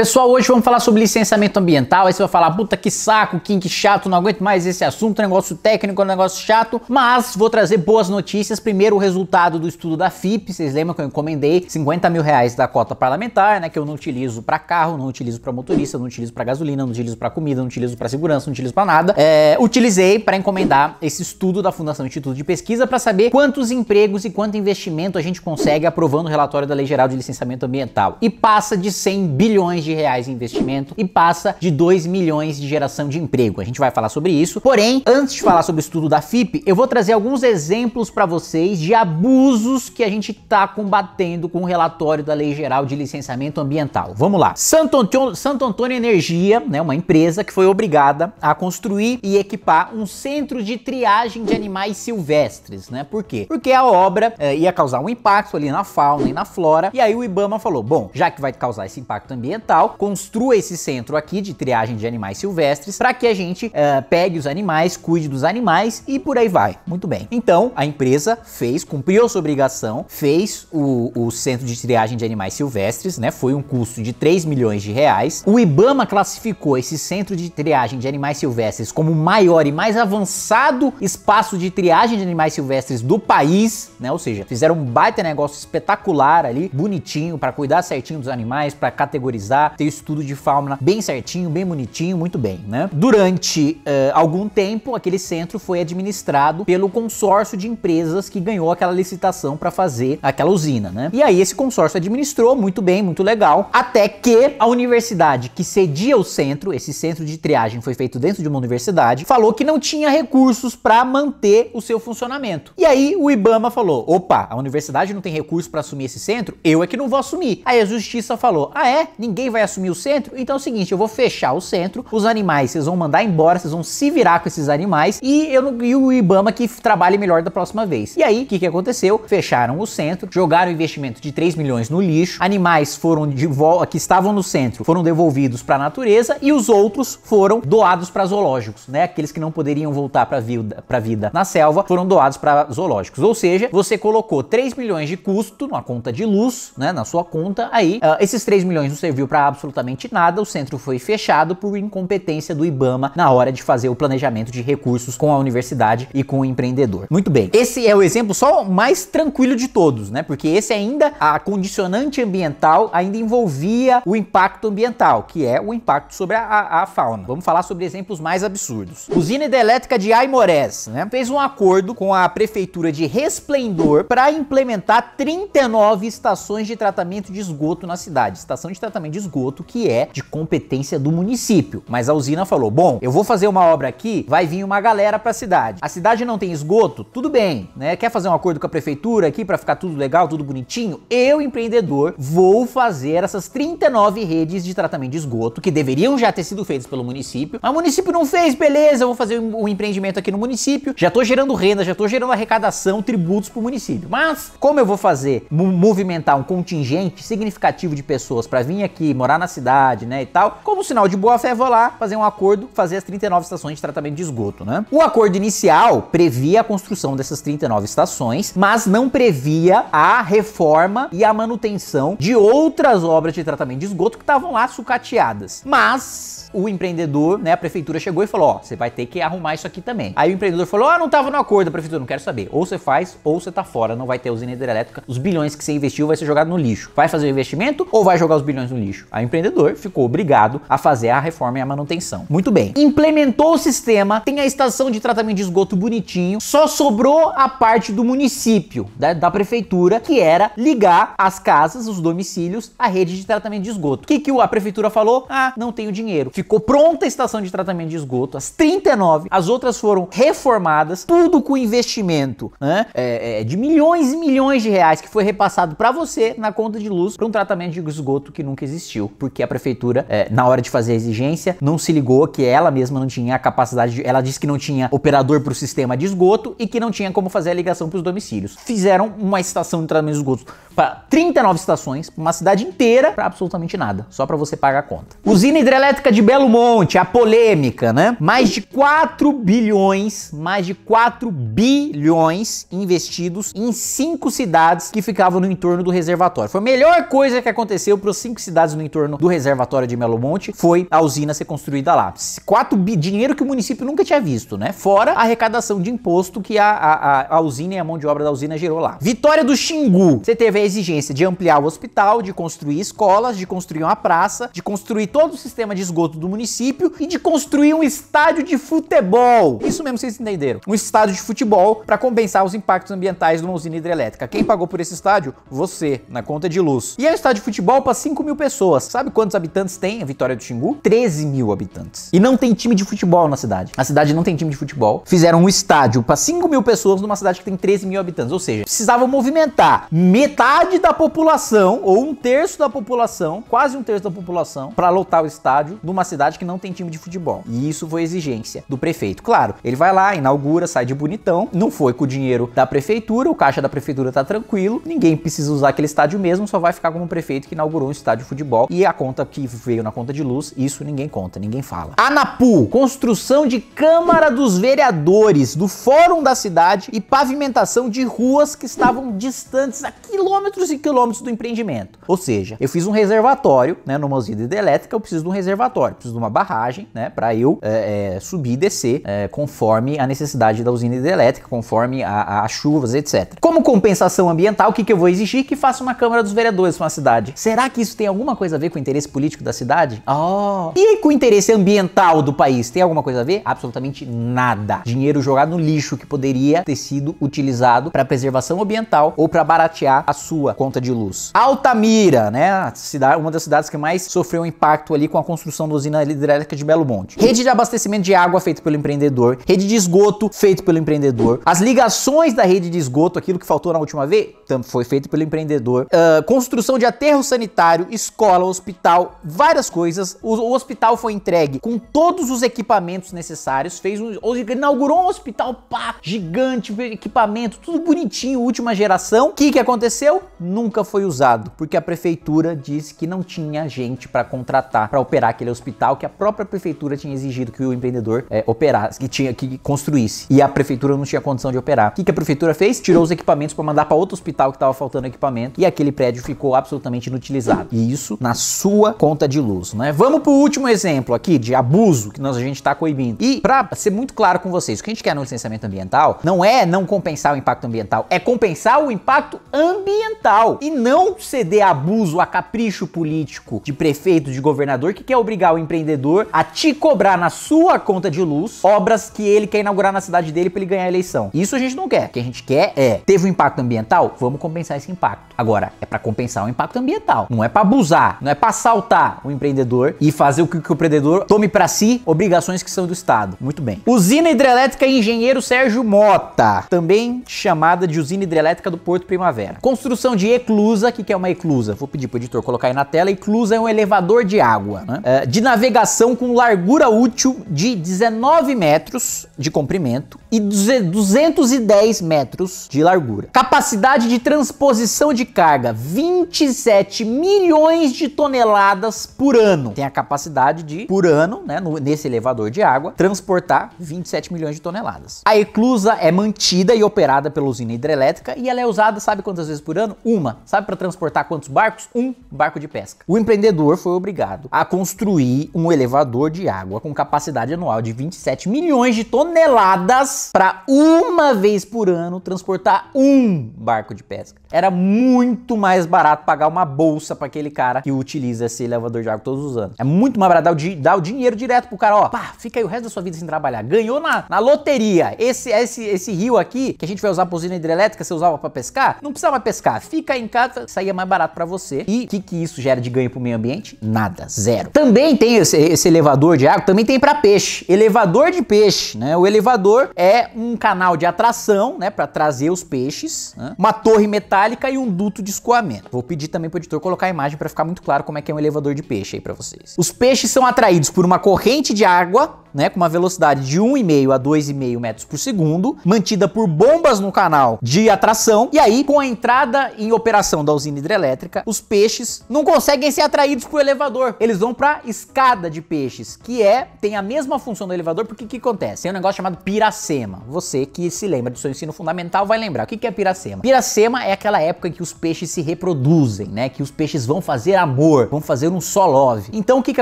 Pessoal, hoje vamos falar sobre licenciamento ambiental. Aí você vai falar, puta que saco, que chato, não aguento mais esse assunto, negócio técnico, negócio chato. Mas vou trazer boas notícias. Primeiro, o resultado do estudo da FIP. Vocês lembram que eu encomendei 50 mil reais da cota parlamentar, né? Que eu não utilizo para carro, não utilizo para motorista, não utilizo para gasolina, não utilizo para comida, não utilizo para segurança, não utilizo para nada. É, utilizei para encomendar esse estudo da Fundação Instituto de Pesquisa para saber quantos empregos e quanto investimento a gente consegue aprovando o relatório da Lei Geral de Licenciamento Ambiental. E passa de 100 bilhões de de reais em investimento e passa de 2 milhões de geração de emprego. A gente vai falar sobre isso. Porém, antes de falar sobre o estudo da FIP, eu vou trazer alguns exemplos para vocês de abusos que a gente tá combatendo com o relatório da Lei Geral de Licenciamento Ambiental. Vamos lá. Santo Antônio, Santo Antônio Energia, né, uma empresa que foi obrigada a construir e equipar um centro de triagem de animais silvestres, né? Por quê? Porque a obra é, ia causar um impacto ali na fauna e na flora. E aí o Ibama falou: "Bom, já que vai causar esse impacto ambiental, local, construa esse centro aqui de triagem de animais silvestres para que a gente uh, pegue os animais, cuide dos animais e por aí vai. Muito bem. Então, a empresa fez, cumpriu sua obrigação, fez o, o centro de triagem de animais silvestres, né? Foi um custo de 3 milhões de reais. O Ibama classificou esse centro de triagem de animais silvestres como o maior e mais avançado espaço de triagem de animais silvestres do país, né? Ou seja, fizeram um baita negócio espetacular ali, bonitinho, para cuidar certinho dos animais, para categorizar estudar, ter estudo de fauna bem certinho, bem bonitinho, muito bem, né? Durante uh, algum tempo, aquele centro foi administrado pelo consórcio de empresas que ganhou aquela licitação para fazer aquela usina, né? E aí esse consórcio administrou muito bem, muito legal, até que a universidade que cedia o centro, esse centro de triagem foi feito dentro de uma universidade, falou que não tinha recursos para manter o seu funcionamento. E aí o IBAMA falou: "Opa, a universidade não tem recurso para assumir esse centro, eu é que não vou assumir". Aí a justiça falou: "Ah é? Ninguém vai assumir o centro? Então é o seguinte, eu vou fechar o centro, os animais vocês vão mandar embora, vocês vão se virar com esses animais e, eu, e o Ibama que trabalhe melhor da próxima vez. E aí, o que, que aconteceu? Fecharam o centro, jogaram o investimento de 3 milhões no lixo, animais foram de volta, que estavam no centro, foram devolvidos para a natureza e os outros foram doados para zoológicos, né? Aqueles que não poderiam voltar para vida, para vida na selva foram doados para zoológicos. Ou seja, você colocou 3 milhões de custo numa conta de luz, né, na sua conta, aí uh, esses 3 milhões não serviu para absolutamente nada, o centro foi fechado por incompetência do Ibama na hora de fazer o planejamento de recursos com a universidade e com o empreendedor. Muito bem, esse é o exemplo só mais tranquilo de todos, né? Porque esse ainda, a condicionante ambiental ainda envolvia o impacto ambiental, que é o impacto sobre a, a, a fauna. Vamos falar sobre exemplos mais absurdos. Usina hidrelétrica de Aimorés, né? Fez um acordo com a prefeitura de Resplendor para implementar 39 estações de tratamento de esgoto na cidade. Estação de tratamento de esgoto esgoto que é de competência do município. Mas a usina falou: bom, eu vou fazer uma obra aqui, vai vir uma galera para a cidade. A cidade não tem esgoto, tudo bem, né? Quer fazer um acordo com a prefeitura aqui para ficar tudo legal, tudo bonitinho? Eu, empreendedor, vou fazer essas 39 redes de tratamento de esgoto que deveriam já ter sido feitas pelo município. Mas o município não fez, beleza, eu vou fazer um empreendimento aqui no município, já tô gerando renda, já tô gerando arrecadação, tributos para o município. Mas como eu vou fazer movimentar um contingente significativo de pessoas para vir aqui morar na cidade, né, e tal. Como sinal de boa fé, vou lá fazer um acordo, fazer as 39 estações de tratamento de esgoto, né? O acordo inicial previa a construção dessas 39 estações, mas não previa a reforma e a manutenção de outras obras de tratamento de esgoto que estavam lá sucateadas. Mas o empreendedor, né, a prefeitura chegou e falou: ó, você vai ter que arrumar isso aqui também. Aí o empreendedor falou: ah, não tava no acordo, a prefeitura, não quero saber. Ou você faz, ou você tá fora, não vai ter usina hidrelétrica. Os bilhões que você investiu vai ser jogado no lixo. Vai fazer o investimento ou vai jogar os bilhões no lixo? Aí o empreendedor ficou obrigado a fazer a reforma e a manutenção. Muito bem. Implementou o sistema, tem a estação de tratamento de esgoto bonitinho, só sobrou a parte do município, da, da prefeitura, que era ligar as casas, os domicílios, à rede de tratamento de esgoto. O que, que a prefeitura falou? Ah, não tenho dinheiro ficou pronta a estação de tratamento de esgoto, as 39, as outras foram reformadas, tudo com investimento né, é, é, de milhões e milhões de reais que foi repassado para você na conta de luz para um tratamento de esgoto que nunca existiu, porque a prefeitura, é, na hora de fazer a exigência, não se ligou que ela mesma não tinha a capacidade, de, ela disse que não tinha operador para o sistema de esgoto e que não tinha como fazer a ligação para os domicílios. Fizeram uma estação de tratamento de esgoto para 39 estações, uma cidade inteira, para absolutamente nada, só para você pagar a conta. Usina hidrelétrica de Belo Monte, a polêmica, né? Mais de 4 bilhões, mais de 4 bilhões investidos em cinco cidades que ficavam no entorno do reservatório. Foi a melhor coisa que aconteceu para as cinco cidades no entorno do reservatório de Belo Monte, foi a usina ser construída lá. 4 bi, dinheiro que o município nunca tinha visto, né? Fora a arrecadação de imposto que a, a, a usina e a mão de obra da usina gerou lá. Vitória do Xingu. Você teve a exigência de ampliar o hospital, de construir escolas, de construir uma praça, de construir todo o sistema de esgoto do município e de construir um estádio de futebol. Isso mesmo vocês entenderam. Um estádio de futebol para compensar os impactos ambientais de uma usina hidrelétrica. Quem pagou por esse estádio? Você, na conta de luz. E é um estádio de futebol para 5 mil pessoas. Sabe quantos habitantes tem a Vitória do Xingu? 13 mil habitantes. E não tem time de futebol na cidade. A cidade não tem time de futebol. Fizeram um estádio para 5 mil pessoas numa cidade que tem 13 mil habitantes. Ou seja, precisavam movimentar metade da população, ou um terço da população, quase um terço da população, para lotar o estádio numa cidade que não tem time de futebol. E isso foi exigência do prefeito. Claro, ele vai lá, inaugura, sai de bonitão, não foi com o dinheiro da prefeitura, o caixa da prefeitura tá tranquilo, ninguém precisa usar aquele estádio mesmo, só vai ficar como prefeito que inaugurou um estádio de futebol e a conta que veio na conta de luz, isso ninguém conta, ninguém fala. Anapu, construção de Câmara dos Vereadores, do Fórum da Cidade e pavimentação de ruas que estavam distantes a quilômetros e quilômetros do empreendimento. Ou seja, eu fiz um reservatório, né, numa usina hidrelétrica, eu preciso de um reservatório preciso de uma barragem, né, para eu é, é, subir e descer é, conforme a necessidade da usina hidrelétrica, conforme as chuvas, etc. Como compensação ambiental, o que, que eu vou exigir? Que faça uma Câmara dos Vereadores para uma cidade. Será que isso tem alguma coisa a ver com o interesse político da cidade? Oh. E com o interesse ambiental do país, tem alguma coisa a ver? Absolutamente nada. Dinheiro jogado no lixo que poderia ter sido utilizado para preservação ambiental ou para baratear a sua conta de luz. Altamira, né, cidade, uma das cidades que mais sofreu impacto ali com a construção da usina usina hidrelétrica de Belo Monte. Rede de abastecimento de água feito pelo empreendedor, rede de esgoto feito pelo empreendedor, as ligações da rede de esgoto, aquilo que faltou na última vez, foi feito pelo empreendedor, uh, construção de aterro sanitário, escola, hospital, várias coisas. O, o, hospital foi entregue com todos os equipamentos necessários, fez um, inaugurou um hospital pá, gigante, equipamento, tudo bonitinho, última geração. O que, que aconteceu? Nunca foi usado, porque a prefeitura disse que não tinha gente para contratar para operar aquele hospital edital que a própria prefeitura tinha exigido que o empreendedor é, operasse, que tinha que construísse. E a prefeitura não tinha condição de operar. O que, que a prefeitura fez? Tirou os equipamentos para mandar para outro hospital que estava faltando equipamento e aquele prédio ficou absolutamente inutilizado. E isso na sua conta de luz, né? Vamos pro último exemplo aqui de abuso que nós a gente está coibindo. E para ser muito claro com vocês, o que a gente quer no licenciamento ambiental não é não compensar o impacto ambiental, é compensar o impacto ambiental e não ceder abuso a capricho político de prefeito, de governador que quer obrigar o empreendedor a te cobrar na sua conta de luz obras que ele quer inaugurar na cidade dele para ele ganhar a eleição. Isso a gente não quer. O que a gente quer é, teve um impacto ambiental? Vamos compensar esse impacto. Agora, é para compensar o impacto ambiental. Não é para abusar, não é para assaltar o empreendedor e fazer o que, que o empreendedor tome para si obrigações que são do Estado. Muito bem. Usina hidrelétrica Engenheiro Sérgio Mota, também chamada de usina hidrelétrica do Porto Primavera. Construção de eclusa, o que, que é uma eclusa? Vou pedir pro editor colocar aí na tela. Eclusa é um elevador de água, né? É, navegação com largura útil de 19 metros de comprimento e 210 metros de largura. Capacidade de transposição de carga 27 milhões de toneladas por ano. Tem a capacidade de, por ano, né, no, nesse elevador de água, transportar 27 milhões de toneladas. A eclusa é mantida e operada pela usina hidrelétrica e ela é usada, sabe quantas vezes por ano? Uma. Sabe para transportar quantos barcos? Um barco de pesca. O empreendedor foi obrigado a construir um elevador de água com capacidade anual de 27 milhões de toneladas para uma vez por ano transportar um barco de pesca. Era muito mais barato pagar uma bolsa para aquele cara que utiliza esse elevador de água todos os anos. É muito mais barato dar o, dar o dinheiro direto pro cara, ó, pá, fica aí o resto da sua vida sem trabalhar. Ganhou na, na loteria. Esse, esse, esse rio aqui, que a gente vai usar pra usina hidrelétrica, você usava para pescar, não precisava mais pescar. Fica em casa, saía mais barato para você. E o que, que isso gera de ganho pro meio ambiente? Nada, zero. Também tem tem esse, esse elevador de água, também tem para peixe. Elevador de peixe, né? O elevador é um canal de atração, né, para trazer os peixes, né? uma torre metálica e um duto de escoamento. Vou pedir também pro editor colocar a imagem para ficar muito claro como é que é um elevador de peixe aí para vocês. Os peixes são atraídos por uma corrente de água, né, com uma velocidade de 1,5 a 2,5 metros por segundo, mantida por bombas no canal de atração. E aí, com a entrada em operação da usina hidrelétrica, os peixes não conseguem ser atraídos pro elevador. Eles vão para escada escada de peixes, que é, tem a mesma função do elevador, porque o que acontece? Tem um negócio chamado piracema. Você que se lembra do seu ensino fundamental vai lembrar. O que é piracema? Piracema é aquela época em que os peixes se reproduzem, né? Que os peixes vão fazer amor, vão fazer um só love. Então o que que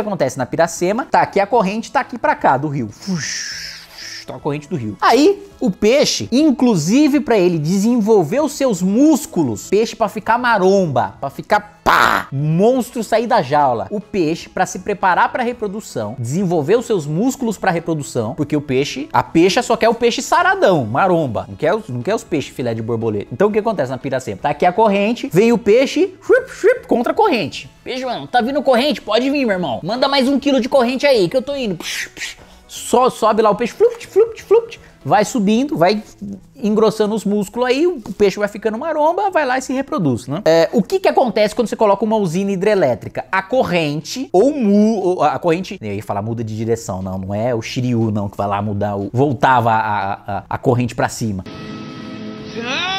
acontece na piracema? Tá aqui a corrente, tá aqui pra cá do rio a corrente do rio. Aí, o peixe, inclusive para ele desenvolver os seus músculos, peixe para ficar maromba, para ficar pá, monstro sair da jaula. O peixe para se preparar para reprodução, desenvolver os seus músculos para reprodução, porque o peixe, a peixa só quer o peixe saradão, maromba, não quer os, não quer os peixes filé de borboleta. Então o que acontece na piracema? Tá aqui a corrente, vem o peixe, contra a corrente. Peixe, mano, tá vindo corrente? Pode vir, meu irmão. Manda mais um quilo de corrente aí que eu tô indo. Psh, psh só sobe lá o peixe, flupt, flupt, flupt, vai subindo, vai engrossando os músculos aí, o peixe vai ficando maromba, vai lá e se reproduz, né? É, o que que acontece quando você coloca uma usina hidrelétrica? A corrente, ou mu, a corrente, eu ia falar muda de direção, não, não é o Shiryu não que vai lá mudar, o, voltava a, a, a corrente para cima. Ah!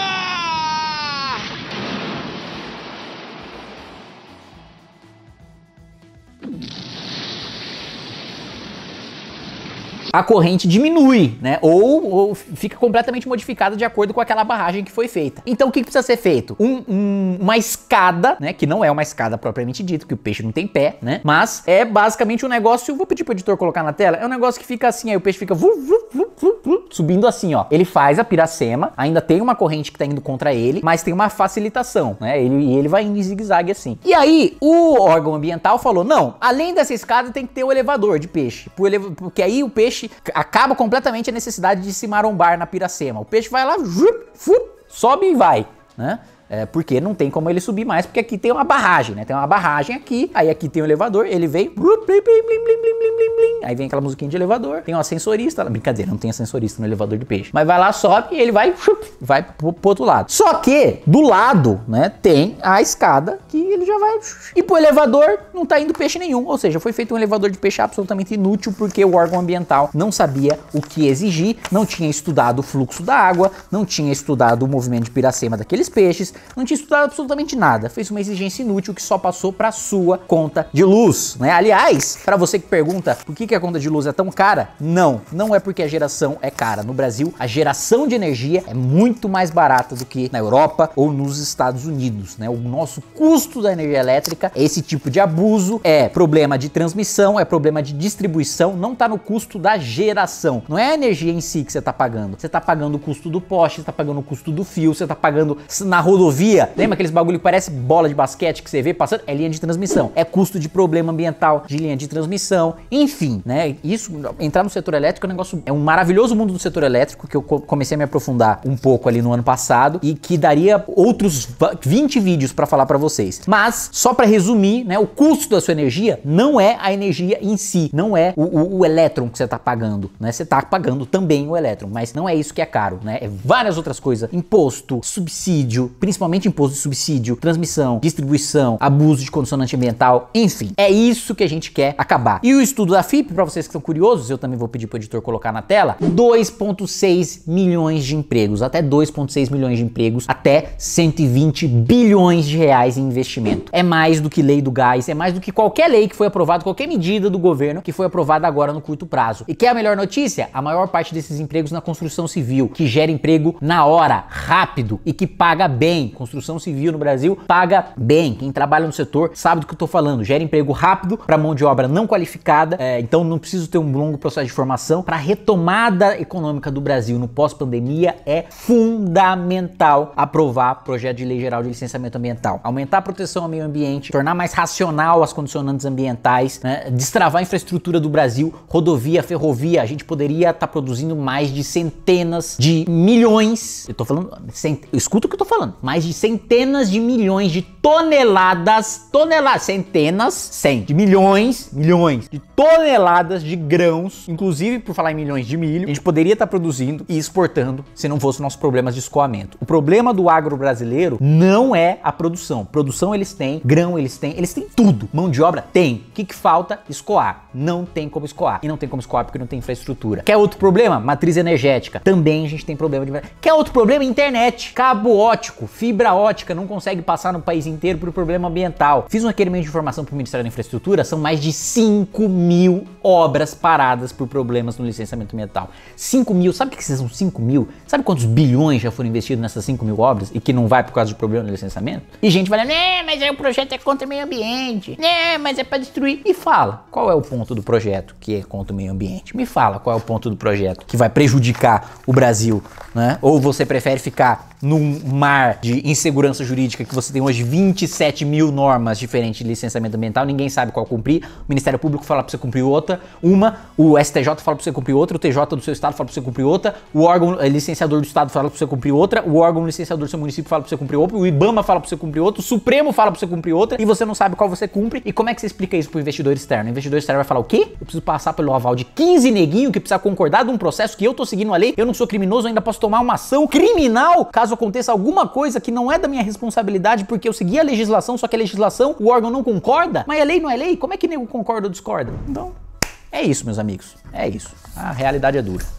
a corrente diminui, né? Ou, ou, fica completamente modificada de acordo com aquela barragem que foi feita. Então o que, que precisa ser feito? Um, um, uma escada, né? Que não é uma escada propriamente dita, que o peixe não tem pé, né? Mas é basicamente um negócio. Vou pedir pro editor colocar na tela. É um negócio que fica assim, aí o peixe fica vu, vu, vu, subindo assim, ó. Ele faz a piracema, ainda tem uma corrente que tá indo contra ele, mas tem uma facilitação, né? Ele, ele vai indo em zigue-zague assim. E aí o órgão ambiental falou: não, além dessa escada tem que ter o um elevador de peixe, porque aí o peixe peixe, acaba completamente a necessidade de se marombar na piracema. O peixe vai lá, sobe e vai, né? É, porque não tem como ele subir mais, porque aqui tem uma barragem, né? Tem uma barragem aqui, aí aqui tem um elevador, ele vem. Aí vem aquela musiquinha de elevador, tem um ascensorista. Brincadeira, não tem ascensorista no elevador de peixe. Mas vai lá, sobe e ele vai, vai pro, pro outro lado. Só que do lado, né, tem a escada que ele já vai. E pro elevador não tá indo peixe nenhum. Ou seja, foi feito um elevador de peixe absolutamente inútil, porque o órgão ambiental não sabia o que exigir, não tinha estudado o fluxo da água, não tinha estudado o movimento de piracema daqueles peixes não tinha estudado absolutamente nada, fez uma exigência inútil que só passou para sua conta de luz, né? Aliás, para você que pergunta por que, que a conta de luz é tão cara, não, não é porque a geração é cara. No Brasil, a geração de energia é muito mais barata do que na Europa ou nos Estados Unidos, né? O nosso custo da energia elétrica, esse tipo de abuso é problema de transmissão, é problema de distribuição, não tá no custo da geração. Não é a energia em si que você tá pagando. Você tá pagando o custo do poste, você tá pagando o custo do fio, você tá pagando na rodovia rodovia. Lembra aqueles bagulho que parece bola de basquete que você vê passando? É linha de transmissão. É custo de problema ambiental de linha de transmissão. Enfim, né? Isso, entrar no setor elétrico é um negócio. É um maravilhoso mundo do setor elétrico que eu comecei a me aprofundar um pouco ali no ano passado e que daria outros 20 vídeos para falar para vocês. Mas, só para resumir, né? O custo da sua energia não é a energia em si, não é o, o, o elétron que você tá pagando, né? Você tá pagando também o elétron, mas não é isso que é caro, né? É várias outras coisas. Imposto, subsídio, principalmente principalmente imposto de subsídio, transmissão, distribuição, abuso de condicionante ambiental, enfim. É isso que a gente quer acabar. E o estudo da FIP, para vocês que são curiosos, eu também vou pedir para o editor colocar na tela, 2.6 milhões de empregos, até 2.6 milhões de empregos, até 120 bilhões de reais em investimento. É mais do que lei do gás, é mais do que qualquer lei que foi aprovada, qualquer medida do governo que foi aprovada agora no curto prazo. E que é a melhor notícia? A maior parte desses empregos na construção civil, que gera emprego na hora, rápido e que paga bem. Construção civil no Brasil paga bem. Quem trabalha no setor sabe do que eu tô falando. Gera emprego rápido para mão de obra não qualificada, é, então não preciso ter um longo processo de formação. Para a retomada econômica do Brasil no pós-pandemia é fundamental aprovar projeto de lei geral de licenciamento ambiental. Aumentar a proteção ao meio ambiente, tornar mais racional as condicionantes ambientais, né, destravar a infraestrutura do Brasil, rodovia, ferrovia, a gente poderia estar tá produzindo mais de centenas de milhões. Eu tô falando, cent... escuta o que eu tô falando, mais de centenas de milhões de toneladas, toneladas, centenas, cem, de milhões, milhões de toneladas de grãos, inclusive por falar em milhões de milho, a gente poderia estar tá produzindo e exportando se não fosse nossos problemas de escoamento. O problema do agro brasileiro não é a produção. Produção eles têm, grão eles têm, eles têm tudo. Mão de obra tem. O que, que falta? Escoar. Não tem como escoar. E não tem como escoar porque não tem infraestrutura. Quer outro problema? Matriz energética. Também a gente tem problema de. Quer outro problema? Internet. Cabo ótico Fibra ótica não consegue passar no país inteiro por problema ambiental. Fiz um requerimento de informação para o Ministério da Infraestrutura, são mais de 5 mil obras paradas por problemas no licenciamento ambiental. 5 mil, sabe o que são 5 mil? Sabe quantos bilhões já foram investidos nessas 5 mil obras e que não vai por causa de problema no licenciamento? E gente vai lá, né, mas aí é, o projeto é contra o meio ambiente, né, mas é para destruir. E fala, qual é o ponto do projeto que é contra o meio ambiente? Me fala qual é o ponto do projeto que vai prejudicar o Brasil, né? Ou você prefere ficar num mar de insegurança jurídica que você tem hoje 27 mil normas diferentes de licenciamento ambiental, ninguém sabe qual cumprir, o Ministério Público fala para você cumprir outra, uma, o STJ fala para você cumprir outra, o TJ do seu estado fala para você cumprir outra, o órgão eh, licenciador do estado fala para você cumprir outra, o órgão licenciador do seu município fala para você cumprir outra, o IBAMA fala para você cumprir outra, o Supremo fala para você cumprir outra, e você não sabe qual você cumpre. E como é que você explica isso pro investidor externo? O investidor externo vai falar o quê? Eu preciso passar pelo aval de 15 neguinho que precisa concordar de um processo que eu tô seguindo a lei, eu não sou criminoso, ainda posso tomar uma ação criminal caso caso aconteça alguma coisa que não é da minha responsabilidade porque eu segui a legislação, só que a legislação, o órgão não concorda, mas é lei, não é lei? Como é que nego concorda ou discorda? Então, é isso, meus amigos. É isso. A realidade é dura.